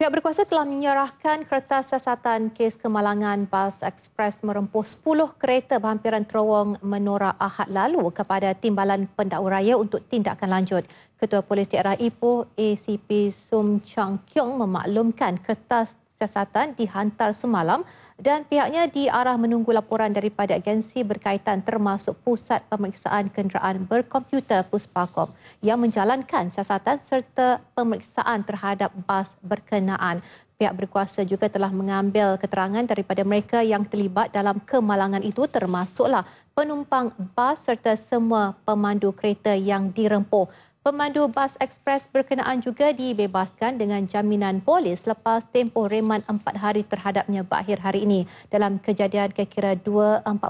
Pihak berkuasa telah menyerahkan kertas siasatan kes kemalangan bas ekspres merempuh 10 kereta berhampiran terowong menora Ahad lalu kepada Timbalan Pendakwa Raya untuk tindakan lanjut. Ketua Polis Daerah Ipoh, ACP Sum Chang Kiong memaklumkan kertas Jasatan dihantar semalam dan pihaknya diarah menunggu laporan daripada agensi berkaitan termasuk Pusat Pemeriksaan Kenderaan Berkomputer Puspakom yang menjalankan siasatan serta pemeriksaan terhadap bas berkenaan. Pihak berkuasa juga telah mengambil keterangan daripada mereka yang terlibat dalam kemalangan itu termasuklah penumpang bas serta semua pemandu kereta yang dirempuh. Pemandu bas ekspres berkenaan juga dibebaskan dengan jaminan polis lepas tempoh reman empat hari terhadapnya berakhir hari ini. Dalam kejadian kira-kira 2.45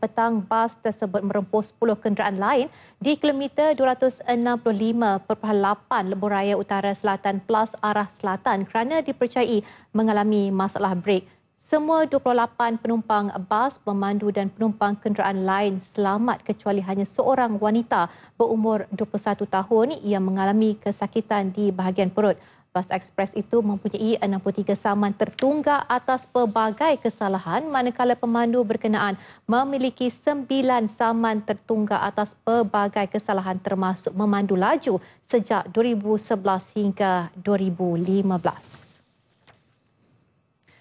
petang, bas tersebut merempus 10 kenderaan lain di kilometer 265.8 Lebuh Raya Utara Selatan Plus arah selatan kerana dipercayai mengalami masalah brek. Semua 28 penumpang bas, pemandu dan penumpang kenderaan lain selamat kecuali hanya seorang wanita berumur 21 tahun yang mengalami kesakitan di bahagian perut. Bas ekspres itu mempunyai 63 saman tertunggak atas pelbagai kesalahan manakala pemandu berkenaan memiliki 9 saman tertunggak atas pelbagai kesalahan termasuk memandu laju sejak 2011 hingga 2015.